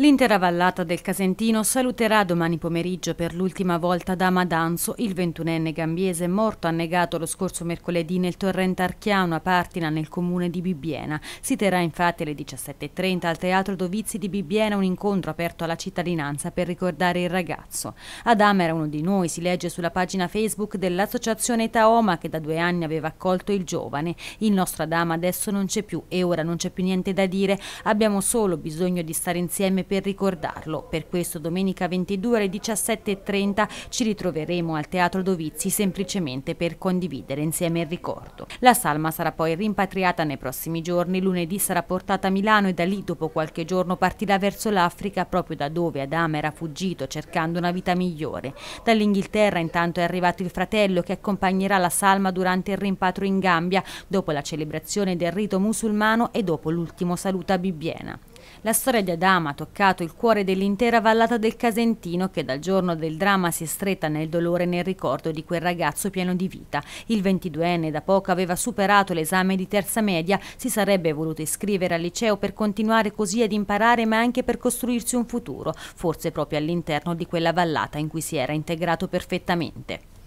L'intera vallata del Casentino saluterà domani pomeriggio per l'ultima volta Dama Danzo, il ventunenne gambiese morto annegato lo scorso mercoledì nel torrente Archiano a Partina nel comune di Bibbiena. Si terrà infatti alle 17.30 al Teatro Dovizi di Bibbiena un incontro aperto alla cittadinanza per ricordare il ragazzo. Adama era uno di noi, si legge sulla pagina Facebook dell'associazione Taoma che da due anni aveva accolto il giovane. Il nostro Adama adesso non c'è più e ora non c'è più niente da dire, abbiamo solo bisogno di stare insieme per ricordarlo. Per questo domenica 22 alle 17.30 ci ritroveremo al Teatro Dovizi semplicemente per condividere insieme il ricordo. La salma sarà poi rimpatriata nei prossimi giorni, lunedì sarà portata a Milano e da lì dopo qualche giorno partirà verso l'Africa proprio da dove Adama era fuggito cercando una vita migliore. Dall'Inghilterra intanto è arrivato il fratello che accompagnerà la salma durante il rimpatrio in Gambia, dopo la celebrazione del rito musulmano e dopo l'ultimo saluto a Bibbiena. La storia di Adama ha toccato il cuore dell'intera vallata del Casentino che dal giorno del dramma si è stretta nel dolore e nel ricordo di quel ragazzo pieno di vita. Il 22enne da poco aveva superato l'esame di terza media, si sarebbe voluto iscrivere al liceo per continuare così ad imparare ma anche per costruirsi un futuro, forse proprio all'interno di quella vallata in cui si era integrato perfettamente.